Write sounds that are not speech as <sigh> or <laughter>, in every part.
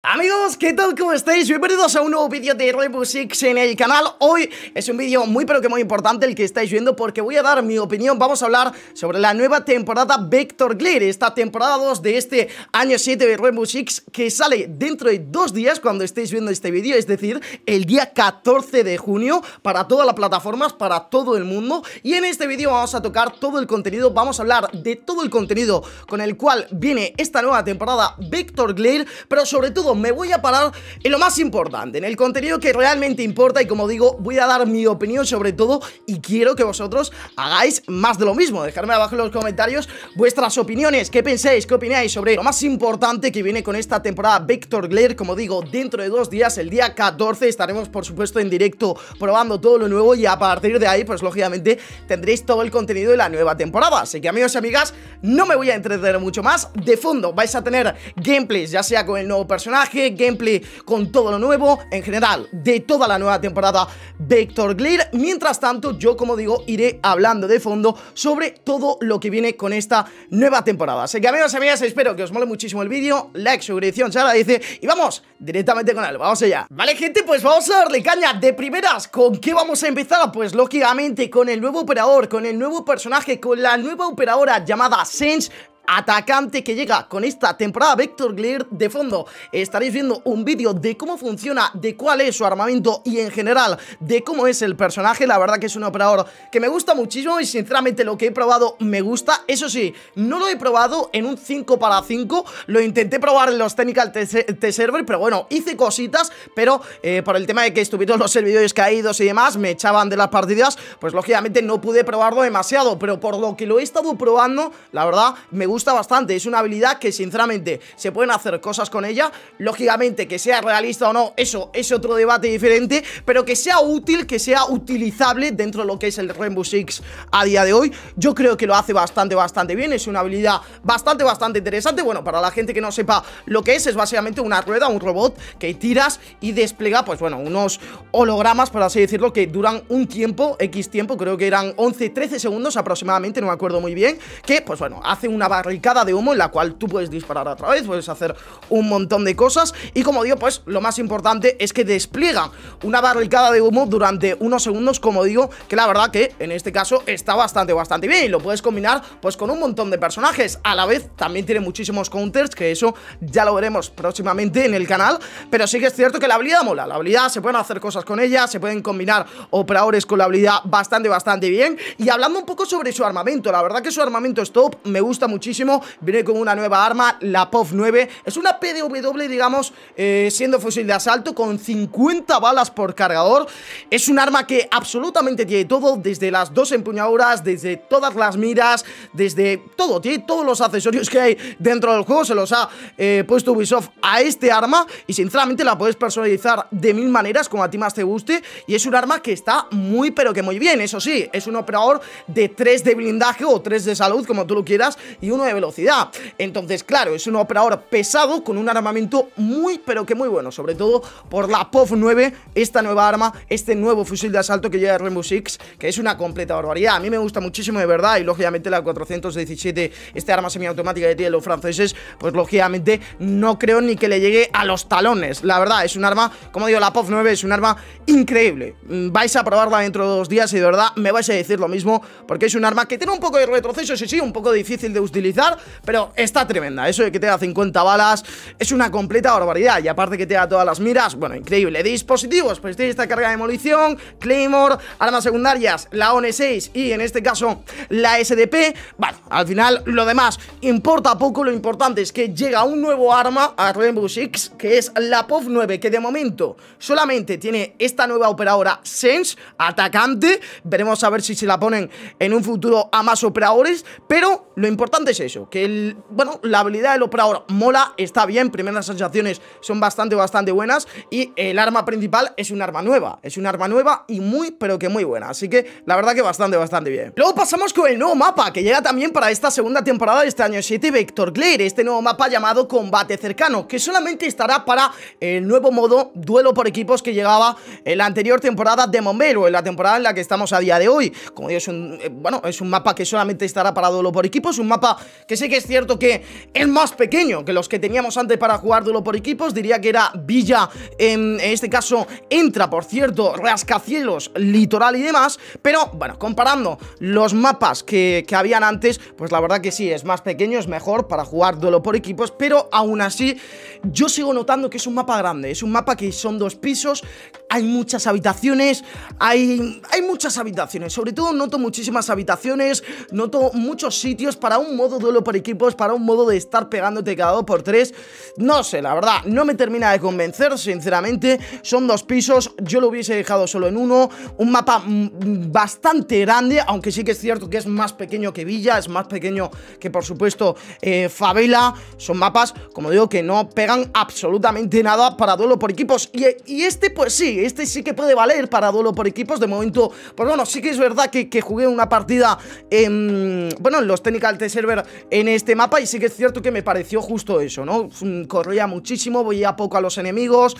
Amigos, ¿qué tal? ¿Cómo estáis? Bienvenidos a un nuevo vídeo de Rainbow Six en el canal Hoy es un vídeo muy pero que muy importante el que estáis viendo Porque voy a dar mi opinión, vamos a hablar sobre la nueva temporada Vector Glare Esta temporada 2 de este año 7 de Rainbow Six Que sale dentro de dos días cuando estéis viendo este vídeo Es decir, el día 14 de junio Para todas las plataformas, para todo el mundo Y en este vídeo vamos a tocar todo el contenido Vamos a hablar de todo el contenido con el cual viene esta nueva temporada Vector Glare Pero sobre todo me voy a parar en lo más importante, en el contenido que realmente importa y como digo, voy a dar mi opinión sobre todo y quiero que vosotros hagáis más de lo mismo, dejarme abajo en los comentarios vuestras opiniones, qué pensáis, qué opináis sobre lo más importante que viene con esta temporada Vector Glare, como digo, dentro de dos días, el día 14, estaremos por supuesto en directo probando todo lo nuevo y a partir de ahí, pues lógicamente tendréis todo el contenido de la nueva temporada, así que amigos y amigas, no me voy a entretener mucho más, de fondo vais a tener gameplays, ya sea con el nuevo personaje, gameplay con todo lo nuevo en general de toda la nueva temporada Vector Glare. Mientras tanto, yo como digo, iré hablando de fondo sobre todo lo que viene con esta nueva temporada. Así que amigos y amigas, espero que os mole muchísimo el vídeo, like, suscripción, se agradece y vamos directamente con él, vamos allá. Vale gente, pues vamos a darle caña de primeras. ¿Con qué vamos a empezar? Pues lógicamente con el nuevo operador, con el nuevo personaje, con la nueva operadora llamada Sense atacante que llega con esta temporada Vector Glare de fondo. Estaréis viendo un vídeo de cómo funciona, de cuál es su armamento y en general de cómo es el personaje. La verdad que es un operador que me gusta muchísimo y sinceramente lo que he probado me gusta. Eso sí, no lo he probado en un 5 para 5. Lo intenté probar en los Technical T-Server, pero bueno, hice cositas, pero eh, por el tema de que estuvieron los servidores caídos y demás, me echaban de las partidas, pues lógicamente no pude probarlo demasiado, pero por lo que lo he estado probando, la verdad me gusta gusta bastante Es una habilidad que sinceramente se pueden hacer cosas con ella Lógicamente que sea realista o no, eso es otro debate diferente Pero que sea útil, que sea utilizable dentro de lo que es el Rainbow Six a día de hoy Yo creo que lo hace bastante, bastante bien Es una habilidad bastante, bastante interesante Bueno, para la gente que no sepa lo que es, es básicamente una rueda, un robot que tiras y desplega pues bueno, unos hologramas, por así decirlo, que duran un tiempo, X tiempo, creo que eran 11, 13 segundos aproximadamente, no me acuerdo muy bien Que, pues bueno, hace una barricada de humo en la cual tú puedes disparar otra vez puedes hacer un montón de cosas y como digo, pues lo más importante es que despliega una barricada de humo durante unos segundos, como digo, que la verdad que en este caso está bastante, bastante bien y lo puedes combinar pues con un montón de personajes, a la vez también tiene muchísimos counters, que eso ya lo veremos próximamente en el canal, pero sí que es cierto que la habilidad mola, la habilidad se pueden hacer cosas con ella, se pueden combinar operadores con la habilidad bastante, bastante bien y hablando un poco sobre su armamento, la verdad que su armamento es top, me gusta muchísimo Viene con una nueva arma, la POF 9 Es una PDW, digamos, eh, siendo fusil de asalto con 50 balas por cargador. Es un arma que absolutamente tiene todo, desde las dos empuñaduras, desde todas las miras, desde todo. Tiene todos los accesorios que hay dentro del juego, se los ha eh, puesto Ubisoft a este arma y sinceramente la puedes personalizar de mil maneras, como a ti más te guste. Y es un arma que está muy, pero que muy bien. Eso sí, es un operador de 3 de blindaje o 3 de salud, como tú lo quieras, y un de velocidad. Entonces, claro, es un operador pesado con un armamento muy, pero que muy bueno. Sobre todo por la POV-9, esta nueva arma, este nuevo fusil de asalto que lleva Rainbow Six, que es una completa barbaridad. A mí me gusta muchísimo, de verdad, y lógicamente la 417, esta arma semiautomática que tiene los franceses, pues lógicamente no creo ni que le llegue a los talones. La verdad, es un arma, como digo, la POV-9 es un arma increíble. Mm, vais a probarla dentro de dos días y de verdad me vais a decir lo mismo, porque es un arma que tiene un poco de retroceso, sí, sí, un poco difícil de utilizar pero está tremenda. Eso de que te da 50 balas es una completa barbaridad. Y aparte que te da todas las miras, bueno, increíble. Dispositivos, pues tiene esta carga de demolición, Claymore, armas secundarias, la ON6 y en este caso la SDP. Bueno, al final lo demás importa poco, lo importante es que llega un nuevo arma a Rainbow Six, que es la POV9, que de momento solamente tiene esta nueva operadora Sense, atacante. Veremos a ver si se la ponen en un futuro a más operadores, pero lo importante es eso, que el, bueno, la habilidad del operador mola, está bien, primeras sensaciones son bastante, bastante buenas y el arma principal es un arma nueva, es un arma nueva y muy, pero que muy buena, así que la verdad que bastante, bastante bien. Luego pasamos con el nuevo mapa, que llega también para esta segunda temporada de este año 7, Vector Glare, este nuevo mapa llamado Combate Cercano, que solamente estará para el nuevo modo Duelo por Equipos que llegaba en la anterior temporada de o en la temporada en la que estamos a día de hoy. Como digo, es eh, bueno, es un mapa que solamente estará para Duelo por Equipos, un mapa que sé que es cierto que es más pequeño que los que teníamos antes para jugar duelo por equipos, diría que era Villa, em, en este caso entra, por cierto, rascacielos, litoral y demás, pero bueno, comparando los mapas que, habían antes, pues la verdad que sí, es más pequeño, es mejor para jugar duelo por equipos, pero aún así yo sigo notando que es un mapa grande, es un mapa que son dos pisos, hay muchas habitaciones, hay, hay muchas habitaciones, sobre todo noto muchísimas habitaciones, noto muchos sitios para un modo duelo por equipos, para un modo de estar pegándote cada dos por tres. No sé, la verdad, no me termina de convencer, sinceramente. Son dos pisos, yo lo hubiese dejado solo en uno. Un mapa mm, mm, bastante grande, aunque sí que es cierto que es más pequeño que Villa, es más pequeño que por supuesto eh, Favela. Son mapas, como digo, que no pegan absolutamente nada para duelo por equipos. Y, este, pues sí, este sí que puede valer para duelo por equipos. De momento, pues bueno, sí que es verdad que, jugué una partida, en, bueno, en los Technical T-Server en este mapa y sí que es cierto que me pareció justo eso, ¿no? Corría muchísimo, a poco a los enemigos...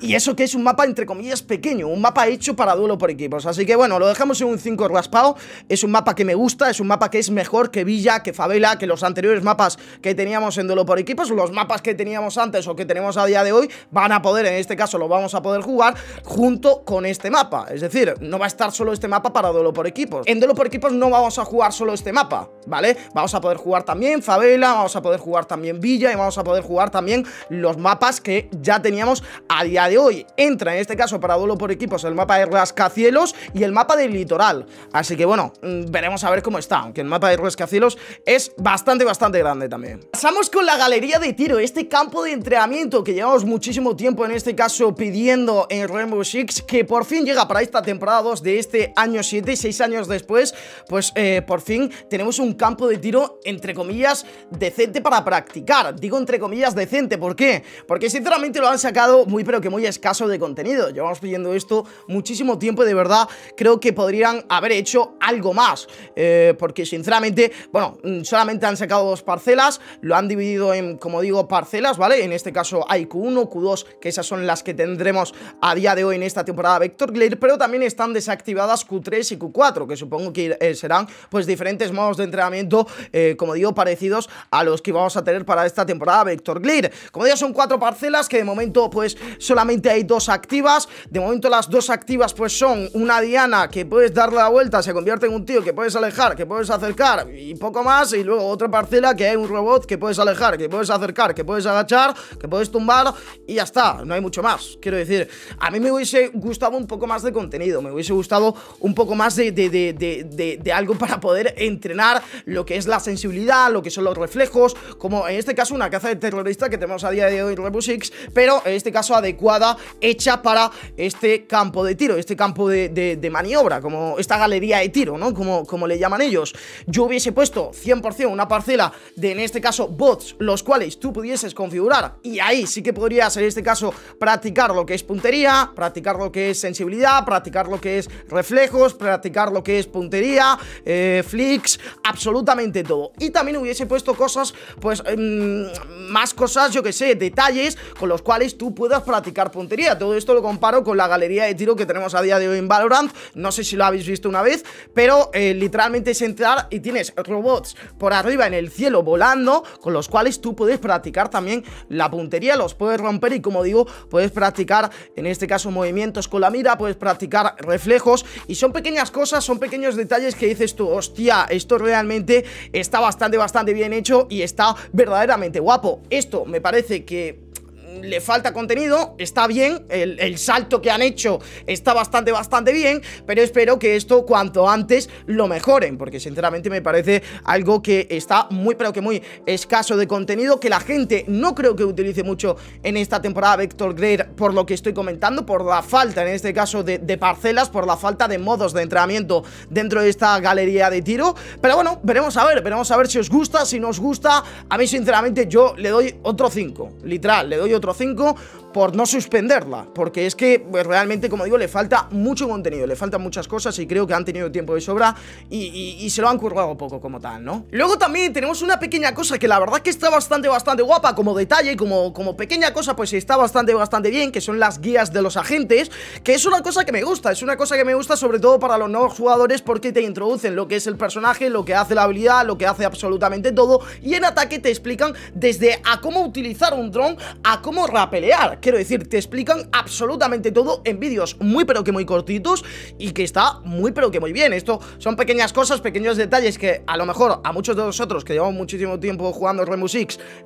Y eso que es un mapa, entre comillas, pequeño, un mapa hecho para duelo por equipos. Así que bueno, lo dejamos en un 5 raspado. Es un mapa que me gusta, es un mapa que es mejor que Villa, que Favela, que los anteriores mapas que teníamos en duelo por equipos. Los mapas que teníamos antes o que tenemos a día de hoy van a poder, en este caso lo vamos a poder jugar junto con este mapa. Es decir, no va a estar solo este mapa para duelo por equipos. En duelo por equipos no vamos a jugar solo este mapa, ¿vale? Vamos a poder jugar también Favela, vamos a poder jugar también Villa y vamos a poder jugar también los mapas que ya teníamos a día de hoy entra en este caso para duelo por equipos el mapa de rascacielos y el mapa del litoral. Así que bueno, mm, veremos a ver cómo está, aunque el mapa de rascacielos es bastante, bastante grande también. Pasamos con la galería de tiro, este campo de entrenamiento que llevamos muchísimo tiempo en este caso pidiendo en Rainbow Six, que por fin llega para esta temporada 2 de este año 7, 6 años después, pues eh, por fin tenemos un campo de tiro, entre comillas, decente para practicar. Digo entre comillas decente, ¿por qué? Porque sinceramente lo han sacado muy pero que muy escaso de contenido. Llevamos pidiendo esto muchísimo tiempo y de verdad creo que podrían haber hecho algo más. Eh, porque sinceramente, bueno, mm, solamente han sacado dos parcelas, lo han dividido en, como digo, parcelas, ¿vale? En este caso hay Q1, Q2, que esas son las que tendremos a día de hoy en esta temporada Vector Glare, pero también están desactivadas Q3 y Q4, que supongo que eh, serán pues diferentes modos de entrenamiento, eh, como digo, parecidos a los que vamos a tener para esta temporada Vector Glare. Como digo, son cuatro parcelas que de momento pues solamente hay dos activas. De momento las dos activas pues son una diana que puedes dar la vuelta, se convierte en un tío que puedes alejar, que puedes acercar y poco más. Y luego otra parcela que hay un robot que puedes alejar, que puedes acercar, que puedes agachar, que puedes tumbar y ya está. No hay mucho más. Quiero decir, a mí me hubiese gustado un poco más de contenido, me hubiese gustado un poco más de, de, algo <laughs> para poder entrenar lo que es la sensibilidad, lo que son los reflejos, como en este caso una caza de terrorista que tenemos a día de hoy en Rebusix, pero en este caso adecuado hecha para este campo de tiro, este campo de, maniobra, como esta galería de tiro, ¿no? Como, como le llaman ellos. Yo hubiese puesto 100% una parcela de, en este caso, bots, los cuales tú pudieses configurar y ahí sí que podrías, en este caso, practicar lo que es puntería, practicar lo que es sensibilidad, practicar lo que es reflejos, practicar lo que es puntería, eh, flicks, absolutamente todo. Y también hubiese puesto cosas, pues, mm, más cosas, yo que sé, detalles con los cuales tú puedas practicar puntería. Todo esto lo comparo con la galería de tiro que tenemos a día de hoy en Valorant. No sé si lo habéis visto una vez, pero eh, literalmente es entrar y tienes robots por arriba en el cielo volando, con los cuales tú puedes practicar también la puntería, los puedes romper y como digo, puedes practicar en este caso movimientos con la mira, puedes practicar reflejos y son pequeñas cosas, son pequeños detalles que dices tú, hostia, esto realmente está bastante, bastante bien hecho y está verdaderamente guapo. Esto me parece que le falta contenido, está bien, el, salto que han hecho está bastante, bastante bien, pero espero que esto cuanto antes lo mejoren, porque sinceramente me parece algo que está muy, pero que muy escaso de contenido, que la gente no creo que utilice mucho en esta temporada Vector Greer por lo que estoy comentando, por la falta, en este caso, de, de parcelas, por la falta de modos de entrenamiento dentro de esta galería de tiro, pero bueno, veremos a ver, veremos a ver si os gusta, si no os gusta, a mí sinceramente yo le doy otro 5, literal, le doy otro 4 5 por no suspenderla, porque es que pues, realmente, como digo, le falta mucho contenido, le faltan muchas cosas y creo que han tenido tiempo de sobra y, se lo han currado poco como tal, ¿no? Luego también tenemos una pequeña cosa que la verdad que está bastante, bastante guapa como detalle, como, como pequeña cosa, pues está bastante, bastante bien, que son las guías de los agentes, que es una cosa que me gusta, es una cosa que me gusta sobre todo para los nuevos jugadores porque te introducen lo que es el personaje, lo que hace la habilidad, lo que hace absolutamente todo y en ataque te explican desde a cómo utilizar un dron a cómo rapelear, quiero decir, te explican absolutamente todo en vídeos muy pero que muy cortitos y que está muy pero que muy bien. Esto son pequeñas cosas, pequeños detalles que a lo mejor a muchos de nosotros que llevamos muchísimo tiempo jugando Rainbow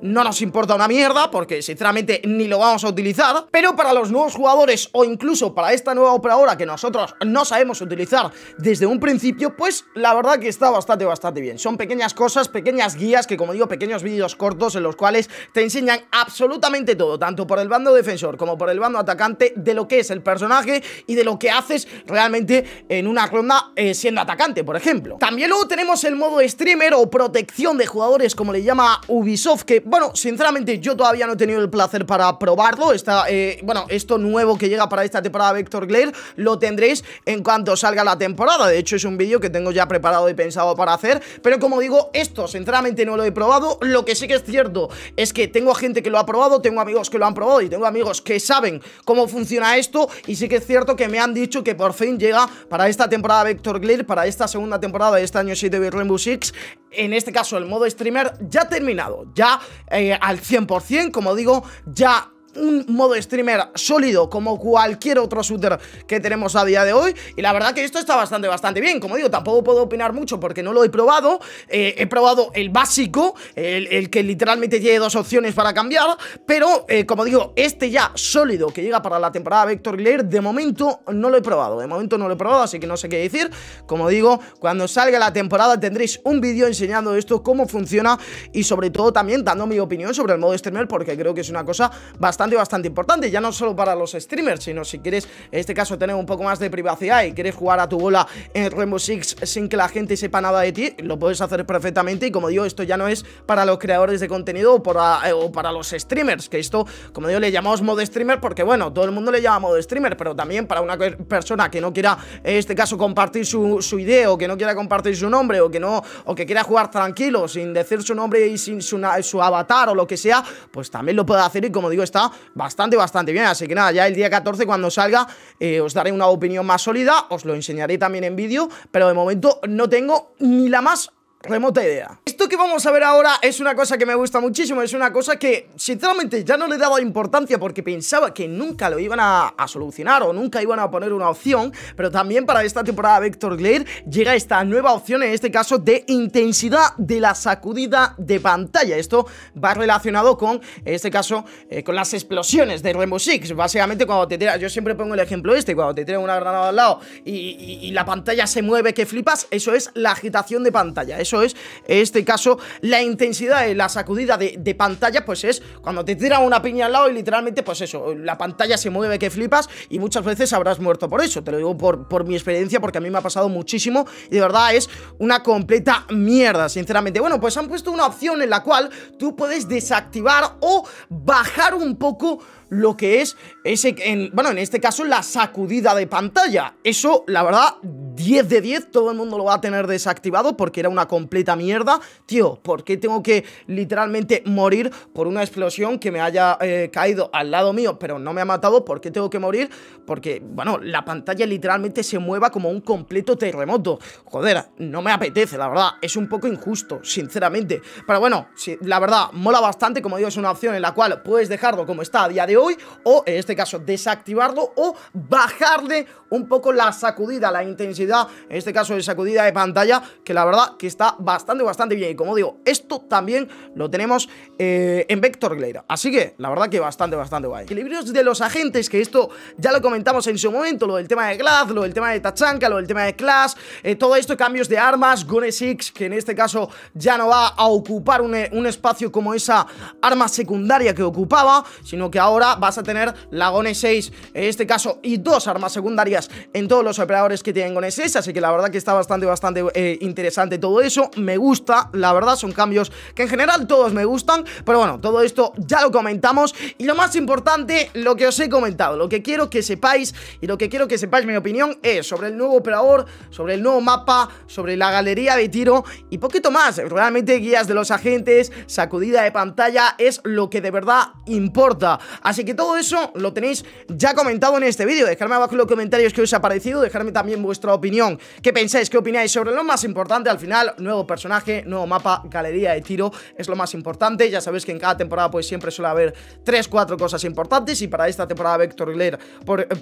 no nos importa una mierda porque sinceramente ni lo vamos a utilizar, pero para los nuevos jugadores o incluso para esta nueva operadora que nosotros no sabemos utilizar desde un principio, pues la verdad que está bastante, bastante bien. Son pequeñas cosas, pequeñas guías que como digo, pequeños vídeos cortos en los cuales te enseñan absolutamente todo, tanto por el bando de como por el bando atacante de lo que es el personaje y de lo que haces realmente en una ronda eh, siendo atacante, por ejemplo. También luego tenemos el modo streamer o protección de jugadores, como le llama Ubisoft, que, bueno, sinceramente yo todavía no he tenido el placer para probarlo. Está, eh, bueno, esto nuevo que llega para esta temporada Vector Glare lo tendréis en cuanto salga la temporada. De hecho, es un vídeo que tengo ya preparado y pensado para hacer, pero como digo, esto sinceramente no lo he probado. Lo que sí que es cierto es que tengo gente que lo ha probado, tengo amigos que lo han probado y tengo amigos que saben cómo funciona esto y sí que es cierto que me han dicho que por fin llega para esta temporada Vector Glear, para esta segunda temporada de este año 7 de Rainbow Six, en este caso el modo streamer ya terminado, ya eh, al 100%, como digo, ya un modo streamer sólido como cualquier otro shooter que tenemos a día de hoy y la verdad que esto está bastante, bastante bien, como digo, tampoco puedo opinar mucho porque no lo he probado, eh, he probado el básico, el, que literalmente tiene dos opciones para cambiar, pero eh, como digo, este ya sólido que llega para la temporada Vector Glare de momento no lo he probado, de momento no lo he probado, así que no sé qué decir, como digo, cuando salga la temporada tendréis un vídeo enseñando esto, cómo funciona y sobre todo también dando mi opinión sobre el modo streamer porque creo que es una cosa bastante bastante, importante, ya no solo para los streamers, sino si quieres, en este caso, tener un poco más de privacidad y quieres jugar a tu bola en Rainbow Six sin que la gente sepa nada de ti, lo puedes hacer perfectamente y como digo, esto ya no es para los creadores de contenido o para, eh, o para los streamers, que esto, como digo, le llamamos modo streamer porque, bueno, todo el mundo le llama modo streamer, pero también para una persona que no quiera, en este caso, compartir su, idea o que no quiera compartir su nombre o que no, o que quiera jugar tranquilo sin decir su nombre y sin su, su avatar o lo que sea, pues también lo puede hacer y como digo, está bastante, bastante bien. Así que nada, ya el día 14 cuando salga eh, os daré una opinión más sólida, os lo enseñaré también en vídeo, pero de momento no tengo ni la más remota idea. Esto que vamos a ver ahora es una cosa que me gusta muchísimo, es una cosa que sinceramente ya no le he dado importancia porque pensaba que nunca lo iban a, solucionar o nunca iban a poner una opción, pero también para esta temporada Vector Glare llega esta nueva opción, en este caso de intensidad de la sacudida de pantalla. Esto va relacionado con, en este caso, eh, con las explosiones de Rainbow Six. Básicamente cuando te tiras, yo siempre pongo el ejemplo este, cuando te tiras una granada al lado y, la pantalla se mueve que flipas, eso es la agitación de pantalla eso es, en este caso, la intensidad de la sacudida de, pantalla, pues es cuando te tiran una piña al lado y literalmente, pues eso, la pantalla se mueve que flipas y muchas veces habrás muerto por eso. Te lo digo por, por mi experiencia porque a mí me ha pasado muchísimo y de verdad es una completa mierda, sinceramente. Bueno, pues han puesto una opción en la cual tú puedes desactivar o bajar un poco lo que es ese, bueno, en este caso la sacudida de pantalla. Eso, la verdad, 10 de 10, todo el mundo lo va a tener desactivado porque era una completa mierda. Tío, ¿por qué tengo que literalmente morir por una explosión que me haya eh, caído al lado mío, pero no me ha matado? ¿Por qué tengo que morir? Porque, bueno, la pantalla literalmente se mueva como un completo terremoto. Joder, no me apetece, la verdad, es un poco injusto, sinceramente. Pero bueno, la verdad, mola bastante, como digo, es una opción en la cual puedes dejarlo como está a día de hoy hoy o en este caso desactivarlo o bajarle un poco la sacudida, la intensidad, en este caso de sacudida de pantalla, que la verdad que está bastante, bastante bien. Y como digo, esto también lo tenemos eh, en Vector Glare. Así que la verdad que bastante, bastante guay. Equilibrios de los agentes, que esto ya lo comentamos en su momento, lo del tema de Glass, lo del tema de Tachanka, lo del tema de Clash, eh, todo esto, cambios de armas, Gone que en este caso ya no va a ocupar un espacio como esa arma secundaria que ocupaba, sino que ahora vas a tener la 6 en este caso y dos armas secundarias en todos los operadores que tienen Gone 6, así que la verdad que está bastante, bastante eh, interesante todo eso, me gusta, la verdad son cambios que en general todos me gustan, pero bueno, todo esto ya lo comentamos y lo más importante, lo que os he comentado, lo que quiero que sepáis y lo que quiero que sepáis mi opinión es sobre el nuevo operador, sobre el nuevo mapa, sobre la galería de tiro y poquito más, realmente guías de los agentes, sacudida de pantalla es lo que de verdad importa, así que todo eso lo tenéis ya comentado en este vídeo. Dejadme abajo en los comentarios que os ha parecido, dejadme también vuestra opinión. ¿Qué pensáis? ¿Qué opináis sobre lo más importante? Al final, nuevo personaje, nuevo mapa, galería de tiro, es lo más importante. Ya sabéis que en cada temporada pues siempre suele haber 3, 4 cosas importantes y para esta temporada Vector Glare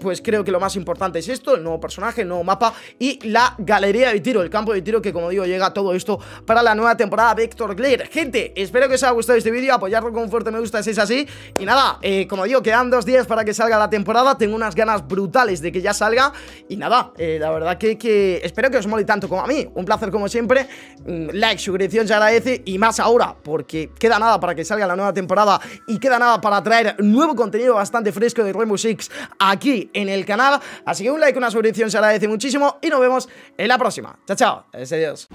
pues creo que lo más importante es esto, el nuevo personaje, el nuevo mapa y la galería de tiro, el campo de tiro que como digo llega todo esto para la nueva temporada Vector Glare. Gente, espero que os haya gustado este vídeo, apoyadlo con un fuerte me gusta si es así y nada, eh, como digo Quedan dos días para que salga la temporada. Tengo unas ganas brutales de que ya salga. Y nada, eh, la verdad que, espero que os mole tanto como a mí. Un placer como siempre. Mm, like, suscripción se agradece. Y más ahora, porque queda nada para que salga la nueva temporada. Y queda nada para traer nuevo contenido bastante fresco de Rainbow Six aquí en el canal. Así que un like, una suscripción se agradece muchísimo. Y nos vemos en la próxima. Chao, chao. Adiós.